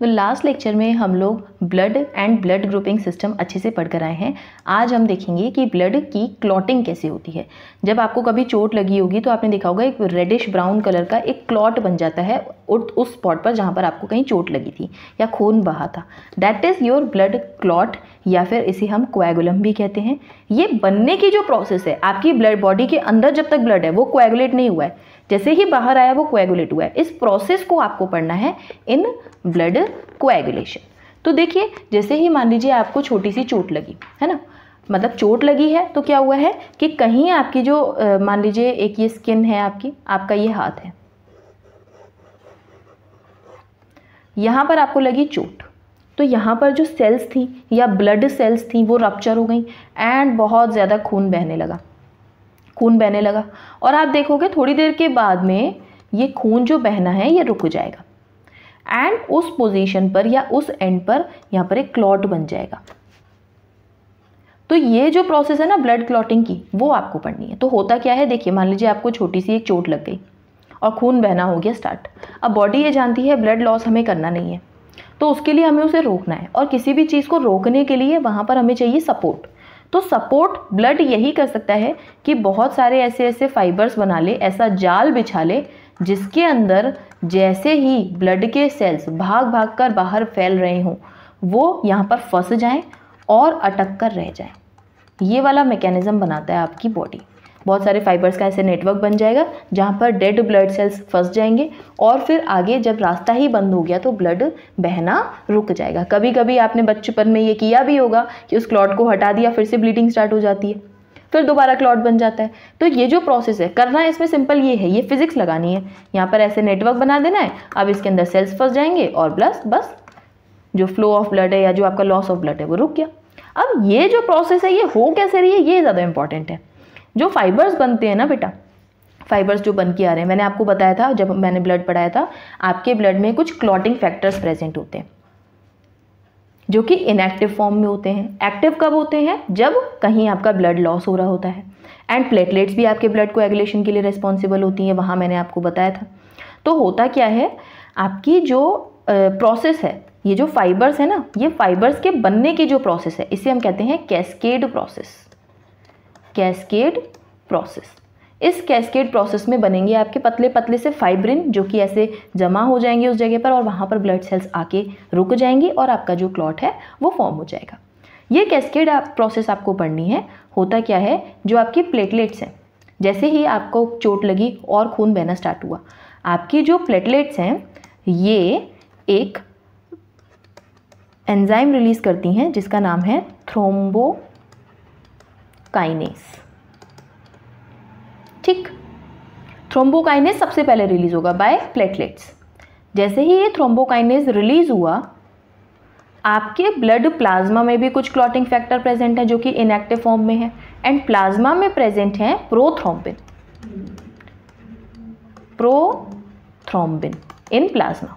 तो last lecture में हम लोग blood and blood grouping system अच्छे से पढ़ कर आए हैं आज हम देखेंगे कि ब्लड की क्लॉटिंग कैसे होती है जब आपको कभी चोट लगी होगी तो आपने देखा होगा एक रेडिश ब्राउन कलर का एक क्लॉट बन जाता है उस स्पॉट पर जहाँ पर आपको कहीं चोट लगी थी या खून बहा था that is your blood clot या फिर इसे हम क्वैगुलम भी कहते हैं ये बनने की जो प्रोसेस है आपकी ब्लड बॉडी के अंदर जब तक ब्लड है वो क्वैगुलेट नहीं हुआ है जैसे ही बाहर आया वो क्वेगुलेट हुआ है इस प्रोसेस को आपको पढ़ना है इन ब्लड क्वेगुलेशन तो देखिए जैसे ही मान लीजिए आपको छोटी सी चोट लगी है ना मतलब चोट लगी है तो क्या हुआ है कि कहीं आपकी जो मान लीजिए एक ये स्किन है आपकी आपका ये हाथ है यहाँ पर आपको लगी चोट तो यहाँ पर जो सेल्स थी या ब्लड सेल्स थी वो रप्चर हो गई एंड बहुत ज़्यादा खून बहने लगा खून बहने लगा और आप देखोगे थोड़ी देर के बाद में ये खून जो बहना है ये रुक जाएगा एंड उस पोजीशन पर या उस एंड पर यहाँ पर एक क्लॉट बन जाएगा तो ये जो प्रोसेस है ना ब्लड क्लॉटिंग की वो आपको पढ़नी है तो होता क्या है देखिए मान लीजिए आपको छोटी सी एक चोट लग गई और खून बहना हो गया स्टार्ट अब बॉडी ये जानती है ब्लड लॉस हमें करना नहीं है तो उसके लिए हमें उसे रोकना है और किसी भी चीज़ को रोकने के लिए वहाँ पर हमें चाहिए सपोर्ट तो सपोर्ट ब्लड यही कर सकता है कि बहुत सारे ऐसे ऐसे फाइबर्स बना ले ऐसा जाल बिछा ले जिसके अंदर जैसे ही ब्लड के सेल्स भाग भाग कर बाहर फैल रहे हों वो यहाँ पर फंस जाएं और अटक कर रह जाएं ये वाला मैकेनिज़्म बनाता है आपकी बॉडी बहुत सारे फाइबर्स का ऐसे नेटवर्क बन जाएगा जहाँ पर डेड ब्लड सेल्स फंस जाएंगे और फिर आगे जब रास्ता ही बंद हो गया तो ब्लड बहना रुक जाएगा कभी कभी आपने बच्चपन में ये किया भी होगा कि उस क्लॉट को हटा दिया फिर से ब्लीडिंग स्टार्ट हो जाती है फिर दोबारा क्लॉट बन जाता है तो ये जो प्रोसेस है करना इसमें सिंपल ये है ये फिजिक्स लगानी है यहाँ पर ऐसे नेटवर्क बना देना है अब इसके अंदर सेल्स फंस जाएंगे और प्लस बस जो फ्लो ऑफ ब्लड है या जो आपका लॉस ऑफ ब्लड है वो रुक गया अब ये जो प्रोसेस है ये हो कैसे रही है ये ज़्यादा इंपॉर्टेंट है जो फाइबर्स बनते हैं ना बेटा फाइबर्स जो बन के आ रहे हैं मैंने आपको बताया था जब मैंने ब्लड पढ़ाया था आपके ब्लड में कुछ क्लॉटिंग फैक्टर्स प्रेजेंट होते हैं जो कि इनएक्टिव फॉर्म में होते हैं एक्टिव कब होते हैं जब कहीं आपका ब्लड लॉस हो रहा होता है एंड प्लेटलेट्स भी आपके ब्लड को एगुलेशन के लिए रिस्पॉन्सिबल होती हैं वहाँ मैंने आपको बताया था तो होता क्या है आपकी जो प्रोसेस है ये जो फाइबर्स है ना ये फाइबर्स के बनने की जो प्रोसेस है इसे हम कहते हैं कैस्केड प्रोसेस कैस्केड प्रोसेस इस कैस्केड प्रोसेस में बनेंगे आपके पतले पतले से फाइब्रिन जो कि ऐसे जमा हो जाएंगे उस जगह पर और वहाँ पर ब्लड सेल्स आके रुक जाएंगे और आपका जो क्लॉट है वो फॉर्म हो जाएगा ये कैस्केड आप प्रोसेस आपको पढ़नी है होता क्या है जो आपकी प्लेटलेट्स हैं जैसे ही आपको चोट लगी और खून बहना स्टार्ट हुआ आपकी जो प्लेटलेट्स हैं ये एक एंजाइम रिलीज़ करती हैं जिसका नाम है थ्रोम्बो काइनेस ठीक थ्रोम्बोकाइनेस सबसे पहले रिलीज होगा बाय प्लेटलेट्स जैसे ही ये थ्रोम्बोकाइनेस रिलीज हुआ आपके ब्लड प्लाज्मा में भी कुछ क्लॉटिंग फैक्टर प्रेजेंट है जो कि इनएक्टिव फॉर्म में है एंड प्लाज्मा में प्रेजेंट है प्रोथ्रोम्बिन प्रोथ्रोम्बिन इन प्लाज्मा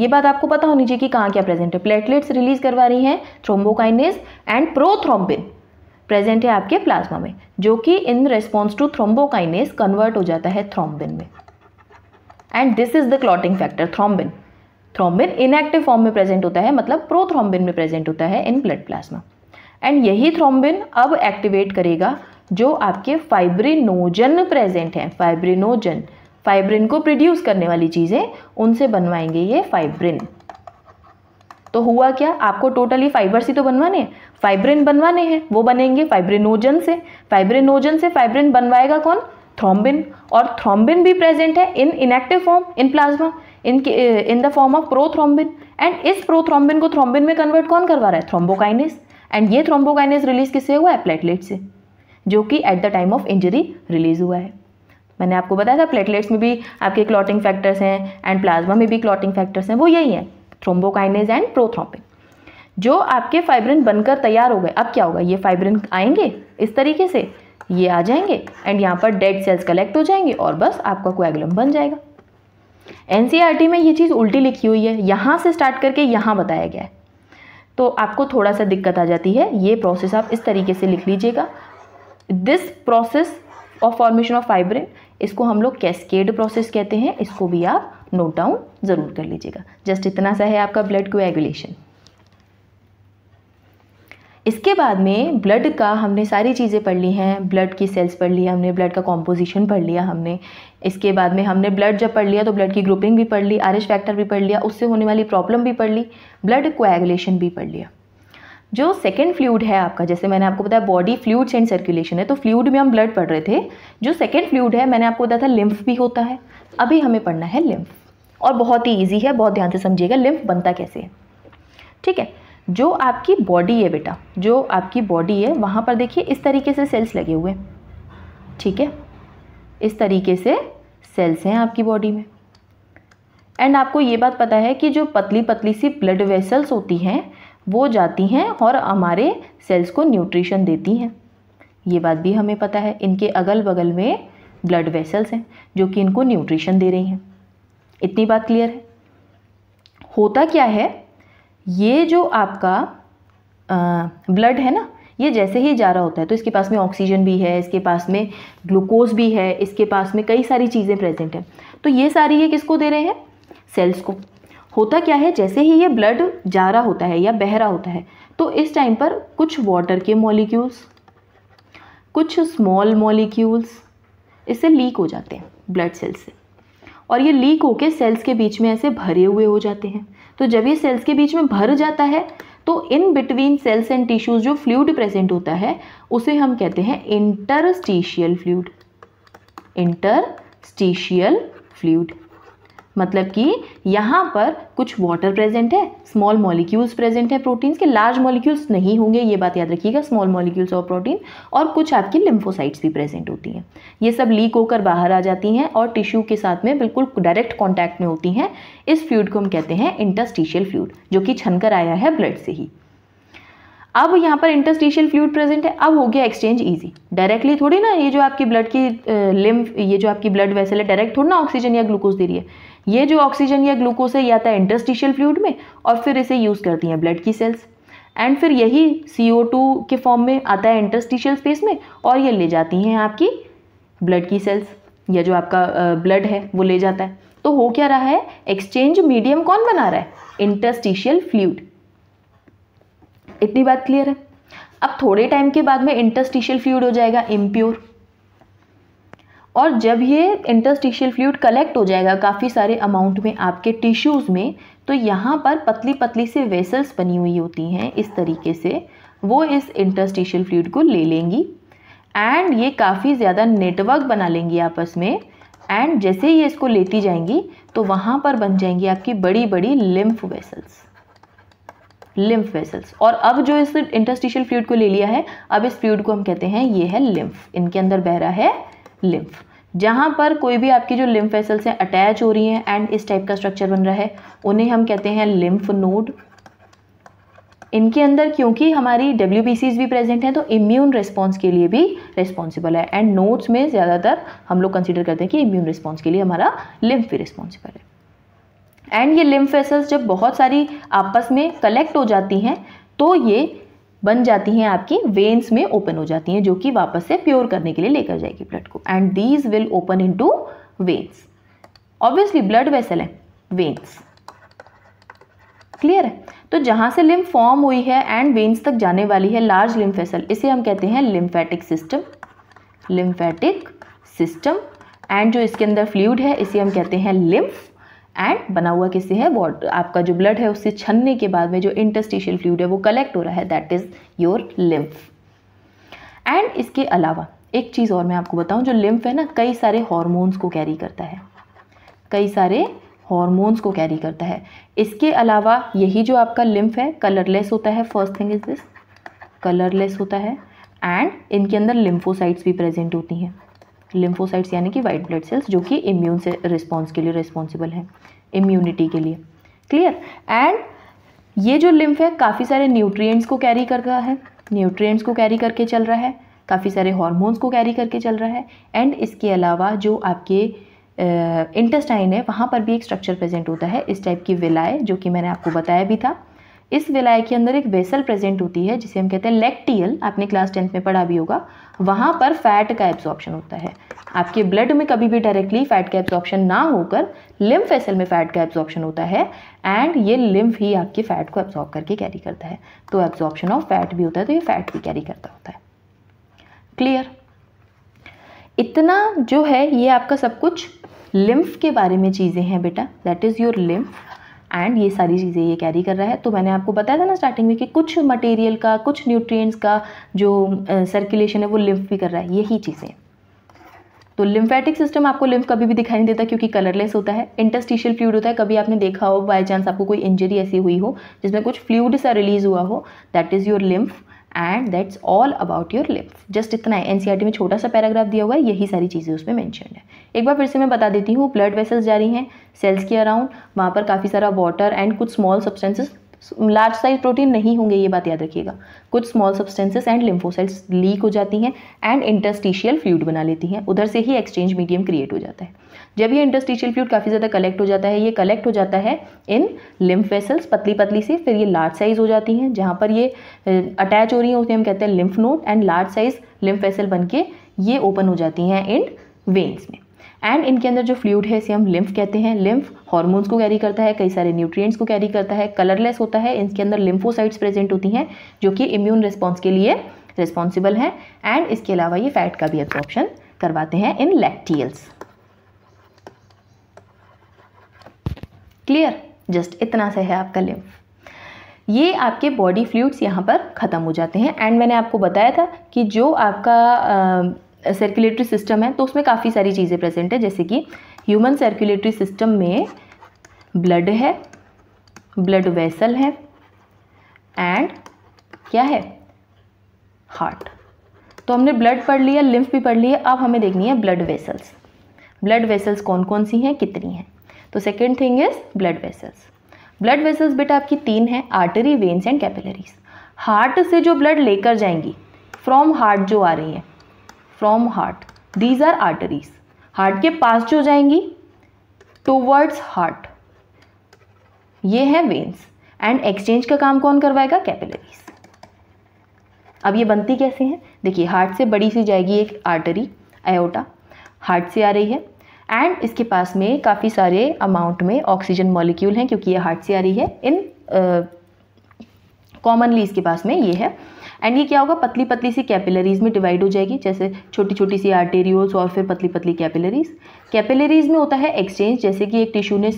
ये बात आपको पता होनी चाहिए कि कहाँ क्या प्रेजेंट है प्लेटलेट्स रिलीज करवा रही हैं थ्रोम्बोकाइनेस एंड प्रोथ्रोम्बिन प्रेजेंट है आपके प्लाज्मा में जो कि in response to thrombokinase convert हो जाता है थ्रोम्बिन में and this is the clotting factor thrombin thrombin inactive form में प्रेजेंट होता है मतलब प्रोथ्रोम्बिन में प्रेजेंट होता है इन ब्लड प्लाज्मा एंड यही थ्रोम्बिन अब एक्टिवेट करेगा जो आपके फाइब्रिनोजन प्रेजेंट हैं फाइब्रिनोजन फाइब्रिन को प्रोड्यूस करने वाली चीज़ें उनसे बनवाएंगे ये फाइब्रिन तो हुआ क्या आपको टोटली फाइबर्स ही तो बनवाने हैं फाइब्रिन बनवाने हैं वो बनेंगे फाइब्रिनोजन से फाइब्रिनोजन से फाइब्रिन बनवाएगा कौन थ्रोम्बिन और थ्रोम्बिन भी प्रेजेंट है in inactive form in plasma in in the form of prothrombin and इस प्रोथ्रोम्बिन को थ्रोम्बिन में कन्वर्ट कौन करवा रहा है थ्रोम्बोकाइनेस एंड ये थ्रोम्बोकाइनेस रिलीज किससे हुआ है प्लेटलेट से जो कि at the time of injury release हुआ है मैंने आपको बताया था प्लेटलेट्स में भी आपके क्लॉटिंग फैक्टर्स हैं एंड प्लाज्मा में भी क्लॉटिंग फैक्टर्स हैं वो यही हैं थ्रोम्बोकाइनेज एंड प्रोथ्रोम्बिन जो आपके फाइब्रिन बनकर तैयार हो गए अब क्या होगा ये फाइब्रिन आएंगे इस तरीके से ये आ जाएंगे एंड यहाँ पर डेड सेल्स कलेक्ट हो जाएंगे और बस आपका कोएगुलम बन जाएगा एन e में ये चीज़ उल्टी लिखी हुई है यहाँ से स्टार्ट करके यहाँ बताया गया है तो आपको थोड़ा सा दिक्कत आ जाती है ये प्रोसेस आप इस तरीके से लिख लीजिएगा this process of formation of fibrin इसको हम लोग कैस्केड प्रोसेस कहते हैं इसको भी आप नोट डाउन ज़रूर कर लीजिएगा जस्ट इतना सा है आपका ब्लड कोएगुलेशन इसके बाद में ब्लड का हमने सारी चीज़ें पढ़ ली हैं ब्लड की सेल्स पढ़ ली हमने ब्लड का कॉम्पोजिशन पढ़ लिया हमने इसके बाद में हमने ब्लड जब पढ़ लिया तो ब्लड की ग्रुपिंग भी पढ़ ली आर फैक्टर भी पढ़ लिया उससे होने वाली प्रॉब्लम भी पढ़ ली ब्लड कोएगुलेशन भी पढ़ लिया जो सेकेंड फ्लूड है आपका जैसे मैंने आपको बताया बॉडी फ्लूड्स एंड सर्कुलेशन है तो फ्लूड में हम ब्लड पढ़ रहे थे जो सेकेंड फ्लूड है मैंने आपको बताया था लिम्फ भी होता है अभी हमें पढ़ना है लिम्फ और बहुत ही ईजी है बहुत ध्यान से समझिएगा लिम्फ बनता कैसे है ठीक है जो आपकी बॉडी है बेटा जो आपकी बॉडी है वहाँ पर देखिए इस तरीके से सेल्स लगे हुए हैं ठीक है इस तरीके से सेल्स हैं आपकी बॉडी में एंड आपको ये बात पता है कि जो पतली पतली सी ब्लड वेसल्स होती हैं वो जाती हैं और हमारे सेल्स को न्यूट्रिशन देती हैं ये बात भी हमें पता है इनके अगल बगल में ब्लड वेसल्स हैं जो कि इनको न्यूट्रिशन दे रही हैं इतनी बात क्लियर है होता क्या है ये जो आपका ब्लड है ना ये जैसे ही जा रहा होता है तो इसके पास में ऑक्सीजन भी है इसके पास में ग्लूकोज भी है इसके पास में कई सारी चीज़ें प्रेजेंट हैं तो ये सारी ये किसको दे रहे हैं सेल्स को होता क्या है जैसे ही ये ब्लड जा रहा होता है या बह रहा होता है तो इस टाइम पर कुछ वाटर के मॉलिक्यूल्स कुछ स्मॉल मॉलिक्यूल्स इससे लीक हो जाते हैं ब्लड सेल्स से और ये लीक होके सेल्स के बीच में ऐसे भरे हुए हो जाते हैं तो जब ये सेल्स के बीच में भर जाता है तो in between cells and tissues जो फ्लूड प्रेजेंट होता है उसे हम कहते हैं इंटरस्टिशियल फ्लूड इंटरस्टिशियल फ्लूड मतलब कि यहाँ पर कुछ वाटर प्रेजेंट है स्मॉल मॉलिक्यूल्स प्रेजेंट है प्रोटीन्स के लार्ज मॉलिक्यूल्स नहीं होंगे ये बात याद रखिएगा स्मॉल मॉलिक्यूल्स ऑफ प्रोटीन और कुछ आपकी लिम्फोसाइट्स भी प्रेजेंट होती हैं ये सब लीक होकर बाहर आ जाती हैं और टिश्यू के साथ में बिल्कुल डायरेक्ट कॉन्टैक्ट में होती हैं इस फ्लूड को हम कहते हैं इंटरस्टिशियल फ्लूड जो कि छनकर आया है ब्लड से ही अब यहाँ पर इंटरस्टिशियल फ्लूड प्रेजेंट है अब हो गया एक्सचेंज इजी डायरेक्टली थोड़ी ना ये जो आपकी ब्लड की लिम्फ ये जो आपकी ब्लड वेसल है डायरेक्ट थोड़ी ना ऑक्सीजन या ग्लूकोज दे रही है ये जो ऑक्सीजन या ग्लूकोज है ये आता है इंटरस्टिशियल फ्लूड में और फिर इसे यूज़ करती हैं ब्लड की सेल्स एंड फिर यही सी के फॉर्म में आता है इंटरस्टिशियल स्पेस में और ये ले जाती हैं आपकी ब्लड की सेल्स या जो आपका ब्लड है वो ले जाता है तो हो क्या रहा है एक्सचेंज मीडियम कौन बना रहा है इंटरस्टिशियल फ्लूड इतनी बात क्लियर है अब थोड़े टाइम के बाद में इंटरस्टिशियल फ्लूड हो जाएगा इम्प्योर और जब ये इंटरस्टिशियल फ्लूड कलेक्ट हो जाएगा काफ़ी सारे अमाउंट में आपके टिश्यूज़ में तो यहाँ पर पतली पतली से वेसल्स बनी हुई होती हैं इस तरीके से वो इस इंटरस्टिशियल फ्लूड को ले लेंगी एंड ये काफ़ी ज़्यादा नेटवर्क बना लेंगी आपस में एंड जैसे ये इसको लेती जाएंगी तो वहाँ पर बन जाएंगी आपकी बड़ी बड़ी लिम्फ वेसल्स लिम्फ वेसल्स और अब जो इस इंटरस्टिशियल फ्लूड को ले लिया है अब इस फ्लूड को हम कहते हैं ये है लिम्फ इनके अंदर बह रहा है लिम्फ जहाँ पर कोई भी आपकी जो लिम्फ वेसल हैं अटैच हो रही हैं एंड इस टाइप का स्ट्रक्चर बन रहा है उन्हें हम कहते हैं लिम्फ नोड इनके अंदर क्योंकि हमारी डब्ल्यू भी प्रेजेंट हैं तो इम्यून रिस्पॉन्स के लिए भी रिस्पॉन्सिबल है एंड नोट्स में ज़्यादातर हम लोग कंसिडर करते हैं कि इम्यून रिस्पॉन्स के लिए हमारा लिम्फ भी रिस्पॉन्सिबल है एंड ये लिम्फ वेसल्स जब बहुत सारी आपस में कलेक्ट हो जाती हैं तो ये बन जाती हैं आपकी वेन्स में ओपन हो जाती हैं जो कि वापस से प्योर करने के लिए लेकर जाएगी ब्लड को and these will open into veins obviously blood vessel है वेन्स क्लियर है तो जहां से लिम्फ फॉर्म हुई है एंड वेन्स तक जाने वाली है लार्ज लिम्फ वेसल इसे हम कहते हैं lymphatic system lymphatic system and जो इसके अंदर फ्लूड है इसे हम कहते हैं लिम्फ एंड बना हुआ किससे है वॉट आपका जो ब्लड है उससे छनने के बाद में जो इंटस्टिशियल फ्लूड है वो कलेक्ट हो रहा है that is your lymph and इसके अलावा एक चीज़ और मैं आपको बताऊं जो लिम्फ है ना कई सारे हॉर्मोन्स को कैरी करता है कई सारे हॉर्मोन्स को कैरी करता है इसके अलावा यही जो आपका लिम्फ है कलरलेस होता है first thing is this colourless होता है एंड इनके अंदर लिम्फोसाइट्स भी प्रेजेंट होती हैं लिम्फोसाइट्स यानी कि वाइट ब्लड सेल्स जो कि इम्यून से रिस्पॉन्स के लिए रिस्पॉन्सिबल है इम्यूनिटी के लिए क्लियर एंड ये जो लिम्फ है काफ़ी सारे न्यूट्रिएंट्स को कैरी कर रहा है न्यूट्रिएंट्स को कैरी करके चल रहा है काफ़ी सारे हॉर्मोन्स को कैरी करके चल रहा है एंड इसके अलावा जो आपके इंटेस्टाइन है वहाँ पर भी एक स्ट्रक्चर प्रेजेंट होता है इस टाइप की विलाय जो कि मैंने आपको बताया भी था इस विलाय के अंदर एक वेसल प्रेजेंट होती है जिसे हम कहते हैं लेक्टियल आपने क्लास टेंथ में पढ़ा भी होगा वहाँ पर फैट का एब्जॉर्प्शन होता है आपके ब्लड में कभी भी डायरेक्टली फैट का एब्जॉर्प्शन ना होकर लिम्फ वेसल में फैट का एब्जॉर्प्शन होता है एंड ये लिम्फ ही आपके फैट को एब्जॉर्ब करके कैरी करता है तो एब्जॉर्प्शन ऑफ फैट भी होता है तो ये फैट भी कैरी करता होता है क्लियर इतना जो है ये आपका सब कुछ लिम्फ के बारे में चीज़ें हैं बेटा that is your lymph and ये सारी चीज़ें ये कैरी कर रहा है तो मैंने आपको बताया था ना स्टार्टिंग में कि कुछ मटेरियल का कुछ न्यूट्रिएंट्स का जो सर्कुलेशन है वो लिम्फ भी कर रहा है यही चीज़ें तो लिम्फेटिक सिस्टम आपको लिम्फ कभी भी दिखाई नहीं देता क्योंकि कलरलेस होता है इंटस्टिशियल फ्लूड होता है कभी आपने देखा हो बाई चांस आपको कोई इंजरी ऐसी हुई हो जिसमें कुछ फ्लूड सा रिलीज हुआ हो that is your lymph and that's all about your lymph just इतना है एनसीईआरटी e में छोटा सा पैराग्राफ दिया हुआ है यही सारी चीज़ें उसमें मैंशन है एक बार फिर से मैं बता देती हूँ ब्लड वेसल्स जारी हैं सेल्स के अराउंड वहाँ पर काफ़ी सारा वाटर एंड कुछ small substances large size protein नहीं होंगे ये बात याद रखिएगा कुछ small substances and lymphocytes leak हो जाती हैं एंड इंटरस्टिशियल फ्लूड बना लेती हैं उधर से ही एक्सचेंज मीडियम क्रिएट हो जाता है जब ये इंटरस्टिशियल फ्लूड काफ़ी ज़्यादा कलेक्ट हो जाता है ये कलेक्ट हो जाता है इन लिम्फेसल्स पतली पतली से फिर ये लार्ज साइज हो जाती हैं जहाँ पर ये अटैच हो रही हैं उसे हम कहते हैं lymph node and large size लिम्फेसल बन के ये ओपन हो जाती हैं इन वेन्स में एंड इनके अंदर जो फ्लूड है इसे हम लिम्फ कहते हैं लिम्फ हार्मोन्स को कैरी करता है कई सारे न्यूट्रिएंट्स को कैरी करता है कलरलेस होता है इसके अंदर लिम्फोसाइट्स प्रेजेंट होती हैं जो कि इम्यून रिस्पॉन्स के लिए रिस्पॉन्सिबल है एंड इसके अलावा ये फैट का भी एब्जॉर्प्शन करवाते हैं इन लैक्टियल्स क्लियर जस्ट इतना सा है आपका लिम्फ ये आपके बॉडी फ्लूड्स यहाँ पर ख़त्म हो जाते हैं एंड मैंने आपको बताया था कि जो आपका आ, सर्कुलेटरी सिस्टम है तो उसमें काफ़ी सारी चीज़ें प्रेजेंट है जैसे कि ह्यूमन सर्कुलेटरी सिस्टम में ब्लड है ब्लड वेसल है एंड क्या है हार्ट तो हमने ब्लड पढ़ लिया लिम्फ भी पढ़ लिया अब हमें देखनी है ब्लड वेसल्स ब्लड वेसल्स कौन कौन सी हैं कितनी हैं तो second thing is blood vessels blood vessels बेटा आपकी तीन हैं artery veins and capillaries heart से जो ब्लड लेकर जाएंगी फ्रॉम हार्ट जो आ रही है from heart these are arteries heart के पास जो जाएंगी टूवर्ड्स हार्ट ये है वेन्स एंड एक्सचेंज का काम कौन करवाएगा कैपिलरीज अब ये बनती कैसे हैं देखिए हार्ट से बड़ी सी जाएगी एक आर्टरी एओटा हार्ट से आ रही है एंड इसके पास में काफ़ी सारे अमाउंट में ऑक्सीजन मॉलिक्यूल हैं क्योंकि ये हार्ट से आ रही है इन कॉमनली इसके पास में ये है एंड ये क्या होगा पतली पतली सी कैपिलरीज में डिवाइड हो जाएगी जैसे छोटी छोटी सी आर्टेरियोल्स और फिर पतली पतली कैपिलरीज कैपिलरीज में होता है एक्सचेंज जैसे कि एक टिश्यू ने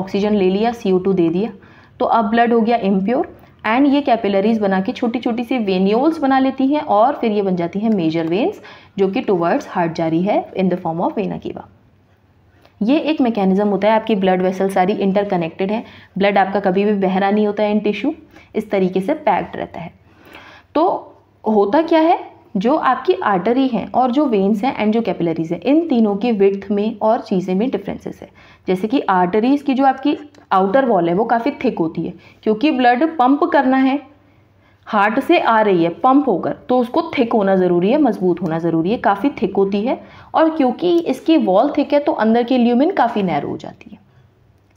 ऑक्सीजन ले लिया सी दे दिया तो अब ब्लड हो गया इम्प्योर एंड ये कैपिलरीज बना के छोटी छोटी सी वेन्यूल्स बना लेती हैं और फिर ये बन जाती हैं मेजर वेन्स जो कि टुवर्ड्स हार्ट जारी है in the form of vena cava ये एक मैकेनिज़्म होता है आपकी ब्लड वेसल सारी इंटरकनेक्टेड है ब्लड आपका कभी भी बहरा नहीं होता है इन टिश्यू इस तरीके से पैक्ड रहता है तो होता क्या है जो आपकी आर्टरी हैं और जो वेन्स हैं एंड जो कैपिलरीज हैं इन तीनों की विथ में और चीज़ें में डिफरेंसेस है जैसे कि आर्टरीज़ की जो आपकी आउटर वॉल है वो काफ़ी थिक होती है क्योंकि ब्लड पंप करना है हार्ट से आ रही है पंप होकर तो उसको थिक होना ज़रूरी है मजबूत होना ज़रूरी है काफ़ी थिक होती है और क्योंकि इसकी वॉल थिक है तो अंदर की ल्यूमिन काफ़ी नैरो हो जाती है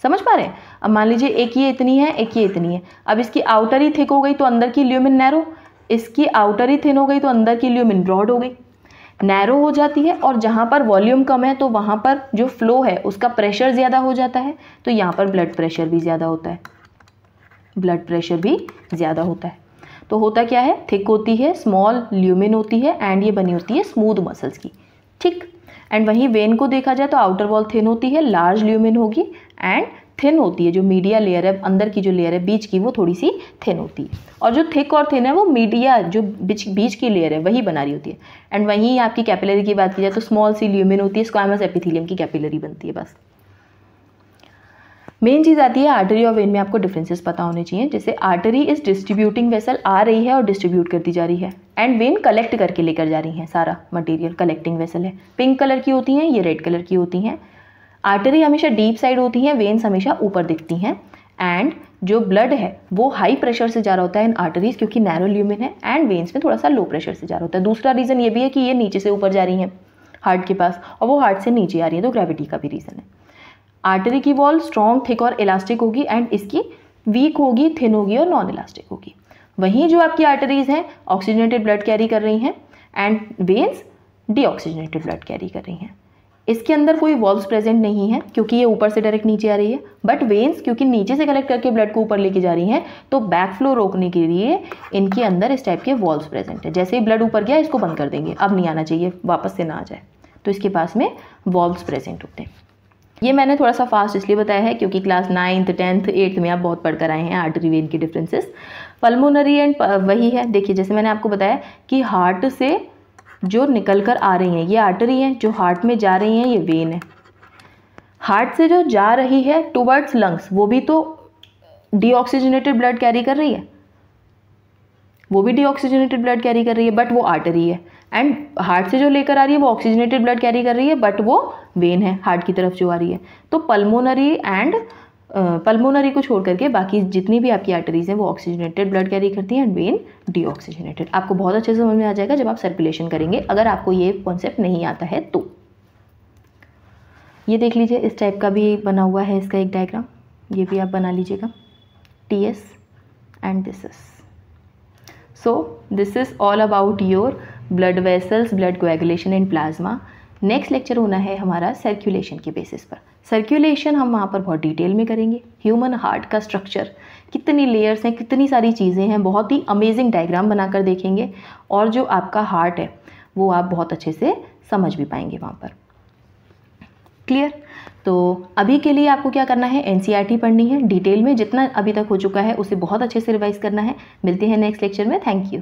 समझ पा रहे हैं अब मान लीजिए एक ये इतनी है एक ये इतनी है अब इसकी आउटर ही थिक हो गई तो अंदर की ल्यूमिन नैरो इसकी आउटर ही थिन हो गई तो अंदर की ल्यूमिन ब्रॉड हो गई नैरो हो जाती है और जहाँ पर वॉल्यूम कम है तो वहाँ पर जो फ्लो है उसका प्रेशर ज़्यादा हो जाता है तो यहाँ पर ब्लड प्रेशर भी ज़्यादा होता है ब्लड प्रेशर भी ज़्यादा होता है तो होता क्या है थिक होती है स्मॉल ल्यूमिन होती है एंड ये बनी होती है स्मूथ मसल्स की ठीक एंड वहीं वेन को देखा जाए तो आउटर वॉल थिन होती है लार्ज ल्यूमिन होगी एंड थिन होती है जो मीडिया लेयर है अंदर की जो लेयर है बीच की वो थोड़ी सी थिन होती है और जो थिक और थिन है वो मीडिया जो बीच बीच की लेयर है वही बना रही होती है एंड वहीं आपकी कैपिलरी की बात की जाए तो स्मॉल सी ल्यूमिन होती है स्क्वामस एपिथीलियम की कैपिलरी बनती है बस मेन चीज़ आती है आर्टरी और वेन में आपको डिफरेंसेस पता होने चाहिए जैसे आर्टरी इज डिस्ट्रीब्यूटिंग वेसल आ रही है और डिस्ट्रीब्यूट करती जा रही है एंड वेन कलेक्ट करके लेकर जा रही है सारा मटेरियल कलेक्टिंग वेसल है पिंक कलर की होती हैं ये रेड कलर की होती हैं आर्टरी हमेशा डीप साइड होती हैं वेन्स हमेशा ऊपर दिखती हैं एंड जो ब्लड है वो हाई प्रेशर से जा रहा होता है इन आर्टरीज क्योंकि नैरो ल्यूमिन है एंड वेन्स में थोड़ा सा लो प्रेशर से जा रहा होता है दूसरा रीज़न ये भी है कि ये नीचे से ऊपर जा रही हैं हार्ट के पास और वो हार्ट से नीचे आ रही है तो ग्रेविटी का भी रीज़न है आर्टरी की वॉल स्ट्रॉन्ग थिक और इलास्टिक होगी एंड इसकी वीक होगी थिन होगी और नॉन इलास्टिक होगी वहीं जो आपकी आर्टरीज हैं ऑक्सीजनेटेड ब्लड कैरी कर रही हैं and veins deoxygenated blood carry कर रही हैं इसके अंदर कोई वॉल्व्स प्रेजेंट नहीं है क्योंकि ये ऊपर से डायरेक्ट नीचे आ रही है बट वेन्स क्योंकि नीचे से कलेक्ट करके ब्लड को ऊपर लेके जा रही हैं तो बैक फ्लो रोकने के लिए इनके अंदर इस टाइप के वॉल्व्स प्रेजेंट है जैसे ही ब्लड ऊपर गया इसको बंद कर देंगे अब नहीं आना चाहिए वापस से ना आ जाए तो इसके पास में वॉल्व्स प्रेजेंट होते हैं ये मैंने थोड़ा सा फास्ट इसलिए बताया है क्योंकि क्लास नाइन्थ टेंथ एट्थ में आप बहुत पढ़ कर आए हैं आर्टरी वेन की डिफरेंसेस पल्मोनरी एंड वही है देखिए जैसे मैंने आपको बताया कि हार्ट से जो निकल कर आ रही हैं ये आर्टरी हैं जो हार्ट में जा रही हैं ये वेन है हार्ट से जो जा रही है टूवर्ड्स लंग्स वो भी तो डीऑक्सीजनेटेड ब्लड कैरी कर रही है वो भी डीऑक्सीजनेटेड ब्लड कैरी कर रही है बट वो आर्टरी है एंड हार्ट से जो लेकर आ रही है वो ऑक्सीजनेटेड ब्लड कैरी कर रही है बट वो वेन है हार्ट की तरफ जो आ रही है तो पल्मोनरी एंड पल्मोनरी को छोड़ करके बाकी जितनी भी आपकी आर्टरीज हैं वो ऑक्सीजनेटेड ब्लड कैरी करती हैं एंड वेन डीऑक्सीजनेटेड आपको बहुत अच्छे से समझ में आ जाएगा जब आप सर्कुलेशन करेंगे अगर आपको ये कॉन्सेप्ट नहीं आता है तो ये देख लीजिए इस टाइप का भी बना हुआ है इसका एक डायग्राम ये भी आप बना लीजिएगा T S and this is so this is all about your blood vessels blood coagulation and plasma next lecture होना है हमारा सर्कुलेशन के बेसिस पर सर्कुलेशन हम वहाँ पर बहुत डिटेल में करेंगे ह्यूमन हार्ट का स्ट्रक्चर कितनी लेयर्स हैं कितनी सारी चीज़ें हैं बहुत ही अमेजिंग डायग्राम बनाकर देखेंगे और जो आपका हार्ट है वो आप बहुत अच्छे से समझ भी पाएंगे वहाँ पर क्लियर तो अभी के लिए आपको क्या करना है एन e पढ़नी है डिटेल में जितना अभी तक हो चुका है उसे बहुत अच्छे से रिवाइज करना है मिलते हैं नेक्स्ट लेक्चर में थैंक यू